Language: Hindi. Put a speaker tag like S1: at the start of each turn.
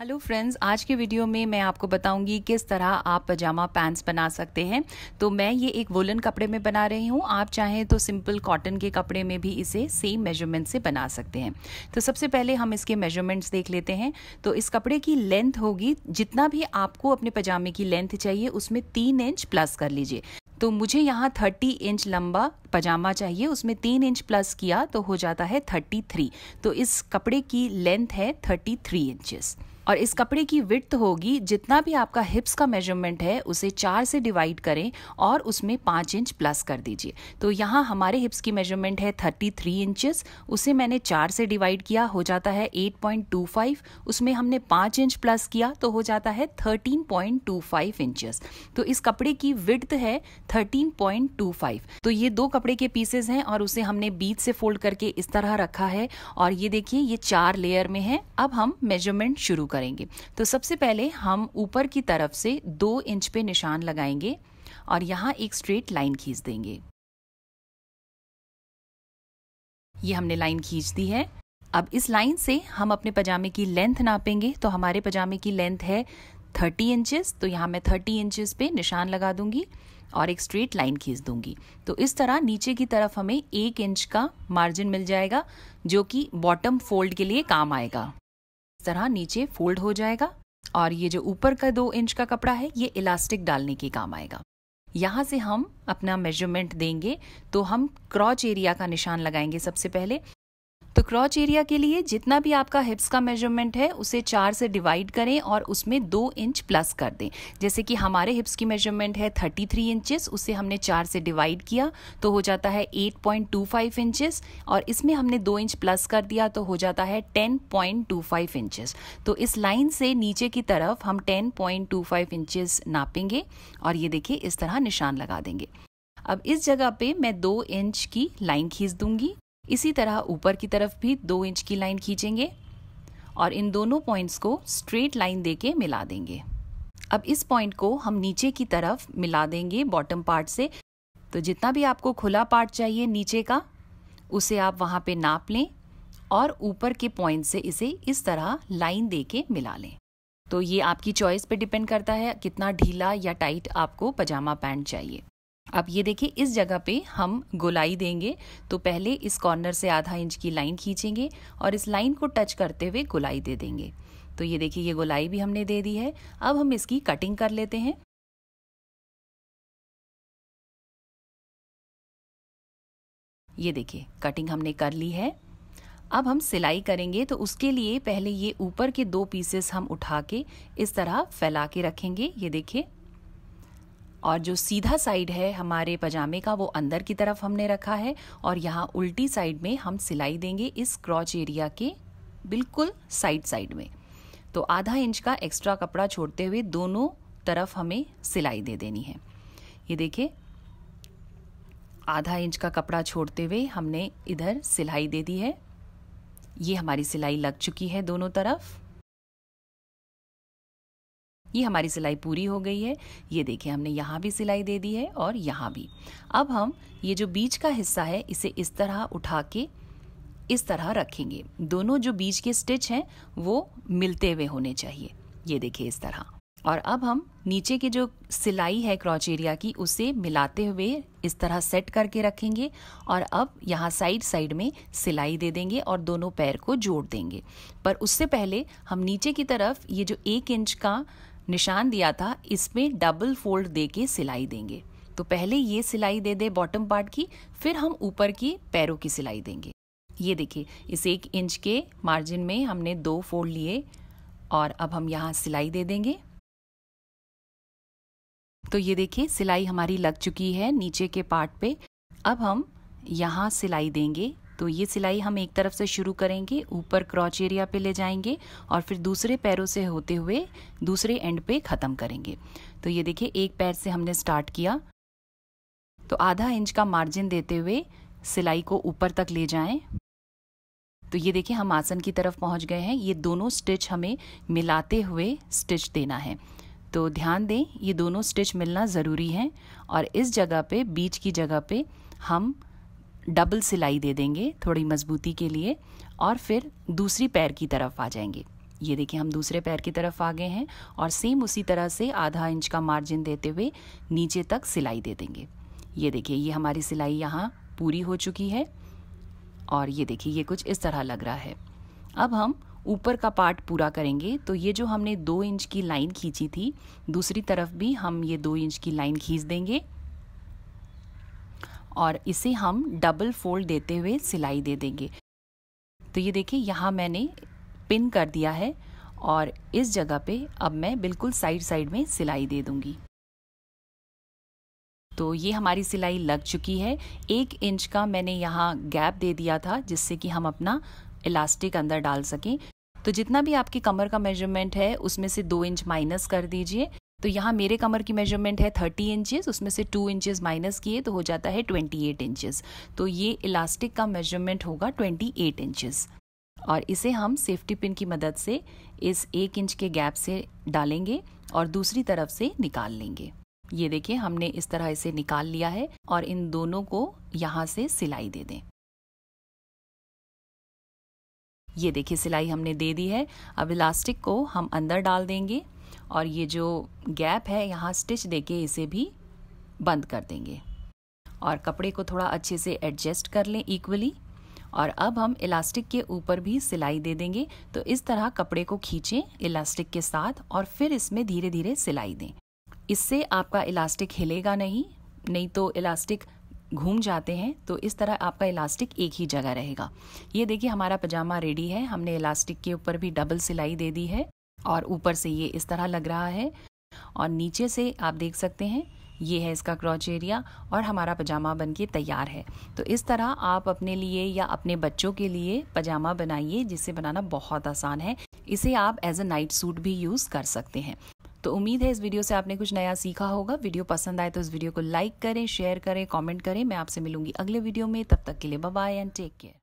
S1: हेलो फ्रेंड्स आज के वीडियो में मैं आपको बताऊंगी किस तरह आप पजामा पैंट्स बना सकते हैं तो मैं ये एक वोलन कपड़े में बना रही हूँ आप चाहें तो सिंपल कॉटन के कपड़े में भी इसे सेम मेजरमेंट से बना सकते हैं तो सबसे पहले हम इसके मेजरमेंट्स देख लेते हैं तो इस कपड़े की लेंथ होगी जितना भी आपको अपने पजामे की लेंथ चाहिए उसमें तीन इंच प्लस कर लीजिए तो मुझे यहाँ 30 इंच लंबा पजामा चाहिए उसमें तीन इंच प्लस किया तो हो जाता है 33 तो इस कपड़े की लेंथ है 33 थ्री इंचज़ और इस कपड़े की विथ होगी जितना भी आपका हिप्स का मेजरमेंट है उसे चार से डिवाइड करें और उसमें पाँच इंच प्लस कर दीजिए तो यहाँ हमारे हिप्स की मेजरमेंट है थर्टी थ्री इंचज़ उसे मैंने चार से डिवाइड किया हो जाता है एट पॉइंट टू फाइव उसमें हमने पाँच इंच प्लस किया तो हो जाता है thirteen point two five inches तो इस कपड़े की विथ है थर्टीन पॉइंट टू फाइव तो ये दो कपड़े के पीसेज हैं और उसे हमने बीच से फोल्ड करके इस तरह रखा है और ये देखिए ये चार लेयर में है अब हम मेजरमेंट शुरू कर करेंगे तो सबसे पहले हम ऊपर की तरफ से दो इंच पे निशान लगाएंगे और यहाँ एक स्ट्रेट लाइन खींच देंगे ये हमने लाइन खींच दी है अब इस लाइन से हम अपने पजामे की लेंथ नापेंगे तो हमारे पजामे की लेंथ है 30 इंचेस तो यहाँ मैं 30 इंचेस पे निशान लगा दूंगी और एक स्ट्रेट लाइन खींच दूंगी तो इस तरह नीचे की तरफ हमें एक इंच का मार्जिन मिल जाएगा जो कि बॉटम फोल्ड के लिए काम आएगा तरह नीचे फोल्ड हो जाएगा और ये जो ऊपर का दो इंच का कपड़ा है ये इलास्टिक डालने के काम आएगा यहाँ से हम अपना मेजरमेंट देंगे तो हम क्रॉच एरिया का निशान लगाएंगे सबसे पहले तो क्रॉच एरिया के लिए जितना भी आपका हिप्स का मेजरमेंट है उसे चार से डिवाइड करें और उसमें दो इंच प्लस कर दें जैसे कि हमारे हिप्स की मेजरमेंट है थर्टी थ्री इंचेस उसे हमने चार से डिवाइड किया तो हो जाता है eight point two five inches और इसमें हमने दो इंच प्लस कर दिया तो हो जाता है ten point two five inches तो इस लाइन से नीचे की तरफ हम ten point two five inches नापेंगे और ये देखिए इस तरह निशान लगा देंगे अब इस जगह पे मैं दो इंच की लाइन खींच दूंगी इसी तरह ऊपर की तरफ भी दो इंच की लाइन खींचेंगे और इन दोनों पॉइंट्स को स्ट्रेट लाइन देके मिला देंगे अब इस पॉइंट को हम नीचे की तरफ मिला देंगे बॉटम पार्ट से तो जितना भी आपको खुला पार्ट चाहिए नीचे का उसे आप वहाँ पे नाप लें और ऊपर के पॉइंट से इसे इस तरह लाइन दे के मिला लें तो ये आपकी चॉइस पे डिपेंड करता है कितना ढीला या टाइट आपको पजामा पैंट चाहिए अब ये देखिए इस जगह पे हम गोलाई देंगे तो पहले इस कॉर्नर से आधा इंच की लाइन खींचेंगे और इस लाइन को टच करते हुए गोलाई दे देंगे तो ये देखिए ये गोलाई भी हमने दे दी है अब हम इसकी कटिंग कर लेते हैं ये देखिए कटिंग हमने कर ली है अब हम सिलाई करेंगे तो उसके लिए पहले ये ऊपर के दो पीसेस हम उठा के इस तरह फैला के रखेंगे ये देखिए और जो सीधा साइड है हमारे पजामे का वो अंदर की तरफ हमने रखा है और यहाँ उल्टी साइड में हम सिलाई देंगे इस क्रॉच एरिया के बिल्कुल साइड साइड में तो आधा इंच का एक्स्ट्रा कपड़ा छोड़ते हुए दोनों तरफ हमें सिलाई दे देनी है ये देखिए आधा इंच का कपड़ा छोड़ते हुए हमने इधर सिलाई दे दी है ये हमारी सिलाई लग चुकी है दोनों तरफ कि हमारी सिलाई पूरी हो गई है ये देखिए हमने यहाँ भी सिलाई दे दी है और यहाँ भी अब हम ये जो बीच का हिस्सा है इसे इस तरह उठा के इस तरह रखेंगे दोनों जो बीच के स्टिच हैं वो मिलते हुए होने चाहिए ये देखिए इस तरह और अब हम नीचे की जो सिलाई है क्रॉच एरिया की उसे मिलाते हुए इस तरह सेट करके रखेंगे और अब यहाँ साइड साइड में सिलाई दे देंगे और दोनों पैर को जोड़ देंगे पर उससे पहले हम नीचे की तरफ ये जो एक इंच का निशान दिया था इसमें डबल फोल्ड दे के सिलाई देंगे तो पहले ये सिलाई दे दे बॉटम पार्ट की फिर हम ऊपर की पैरों की सिलाई देंगे ये देखिए इस एक इंच के मार्जिन में हमने दो फोल्ड लिए और अब हम यहाँ सिलाई दे देंगे तो ये देखिए सिलाई हमारी लग चुकी है नीचे के पार्ट पे अब हम यहाँ सिलाई देंगे तो ये सिलाई हम एक तरफ से शुरू करेंगे ऊपर क्रॉच एरिया पे ले जाएंगे और फिर दूसरे पैरों से होते हुए दूसरे एंड पे ख़त्म करेंगे तो ये देखिए एक पैर से हमने स्टार्ट किया तो आधा इंच का मार्जिन देते हुए सिलाई को ऊपर तक ले जाएं तो ये देखिए हम आसन की तरफ पहुंच गए हैं ये दोनों स्टिच हमें मिलाते हुए स्टिच देना है तो ध्यान दें ये दोनों स्टिच मिलना ज़रूरी है और इस जगह पे बीच की जगह पे हम डबल सिलाई दे देंगे थोड़ी मजबूती के लिए और फिर दूसरी पैर की तरफ आ जाएंगे ये देखिए हम दूसरे पैर की तरफ आ गए हैं और सेम उसी तरह से आधा इंच का मार्जिन देते हुए नीचे तक सिलाई दे देंगे ये देखिए ये हमारी सिलाई यहाँ पूरी हो चुकी है और ये देखिए ये कुछ इस तरह लग रहा है अब हम ऊपर का पार्ट पूरा करेंगे तो ये जो हमने दो इंच की लाइन खींची थी दूसरी तरफ भी हम ये दो इंच की लाइन खींच देंगे और इसे हम डबल फोल्ड देते हुए सिलाई दे देंगे तो ये देखिए यहाँ मैंने पिन कर दिया है और इस जगह पे अब मैं बिल्कुल साइड साइड में सिलाई दे दूंगी तो ये हमारी सिलाई लग चुकी है एक इंच का मैंने यहाँ गैप दे दिया था जिससे कि हम अपना इलास्टिक अंदर डाल सकें तो जितना भी आपकी कमर का मेजरमेंट है उसमें से दो इंच माइनस कर दीजिए तो यहाँ मेरे कमर की मेजरमेंट है थर्टी इंचेस उसमें से टू इंचेस माइनस किए तो हो जाता है ट्वेंटी एट इंचेस तो ये इलास्टिक का मेजरमेंट होगा ट्वेंटी एट इंचेस और इसे हम सेफ्टी पिन की मदद से इस एक इंच के गैप से डालेंगे और दूसरी तरफ से निकाल लेंगे ये देखिए हमने इस तरह इसे निकाल लिया है और इन दोनों को यहाँ से सिलाई दे दें ये देखिए सिलाई हमने दे दी है अब इलास्टिक को हम अंदर डाल देंगे और ये जो गैप है यहाँ स्टिच देके इसे भी बंद कर देंगे और कपड़े को थोड़ा अच्छे से एडजस्ट कर लें इक्वली और अब हम इलास्टिक के ऊपर भी सिलाई दे देंगे तो इस तरह कपड़े को खींचें इलास्टिक के साथ और फिर इसमें धीरे धीरे सिलाई दें इससे आपका इलास्टिक हिलेगा नहीं नहीं तो इलास्टिक घूम जाते हैं तो इस तरह आपका इलास्टिक एक ही जगह रहेगा ये देखिए हमारा पजामा रेडी है हमने इलास्टिक के ऊपर भी डबल सिलाई दे दी है और ऊपर से ये इस तरह लग रहा है और नीचे से आप देख सकते हैं ये है इसका क्रॉच एरिया और हमारा पजामा बनके तैयार है तो इस तरह आप अपने लिए या अपने बच्चों के लिए पजामा बनाइए जिसे बनाना बहुत आसान है इसे आप एज अ नाइट सूट भी यूज़ कर सकते हैं तो उम्मीद है इस वीडियो से आपने कुछ नया सीखा होगा वीडियो पसंद आए तो इस वीडियो को लाइक करें शेयर करें कॉमेंट करें मैं आपसे मिलूंगी अगले वीडियो में तब तक के लिए बाय एंड टेक केयर